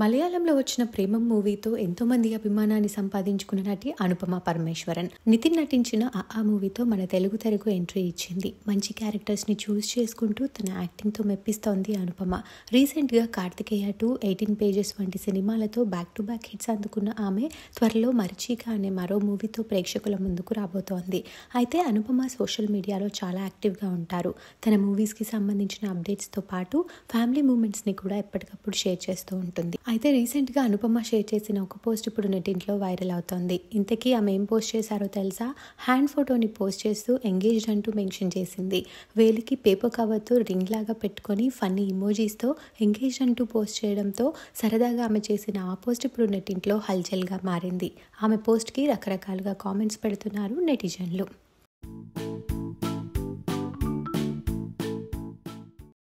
మలయాళంలో వచ్చిన ప్రేమ మూవీతో ఎంతోమంది అభిమానాన్ని సంపాదించుకున్న నటి అనుపమ పరమేశ్వరన్ నితిన్ నటించిన ఆ మూవీతో మన తెలుగు తెరకు ఎంట్రీ ఇచ్చింది మంచి క్యారెక్టర్స్ని చూస్ చేసుకుంటూ తన యాక్టింగ్తో మెప్పిస్తోంది అనుపమ రీసెంట్గా కార్తికేయ టూ ఎయిటీన్ పేజెస్ వంటి సినిమాలతో బ్యాక్ టు బ్యాక్ హిట్స్ అందుకున్న ఆమె త్వరలో మరిచీగా అనే మరో మూవీతో ప్రేక్షకుల ముందుకు రాబోతోంది అయితే అనుపమ సోషల్ మీడియాలో చాలా యాక్టివ్గా ఉంటారు తన మూవీస్కి సంబంధించిన అప్డేట్స్తో పాటు ఫ్యామిలీ మూమెంట్స్ని కూడా ఎప్పటికప్పుడు షేర్ చేస్తూ ఉంటుంది అయితే రీసెంట్గా అనుపమ షేర్ చేసిన ఒక పోస్ట్ ఇప్పుడు నెట్టింట్లో వైరల్ అవుతోంది ఇంతకీ ఆమె ఏం పోస్ట్ చేశారో తెలుసా హ్యాండ్ ఫోటోని పోస్ట్ చేస్తూ ఎంగేజ్డ్ అంటూ మెన్షన్ చేసింది వేలికి పేపర్ కవర్తో రింగ్ లాగా పెట్టుకొని ఫన్నీ ఇమోజీస్తో ఎంగేజ్డ్ అంటూ పోస్ట్ చేయడంతో సరదాగా ఆమె చేసిన ఆ పోస్ట్ ఇప్పుడు నెట్టింట్లో హల్చల్గా మారింది ఆమె పోస్ట్కి రకరకాలుగా కామెంట్స్ పెడుతున్నారు నెటిజన్లు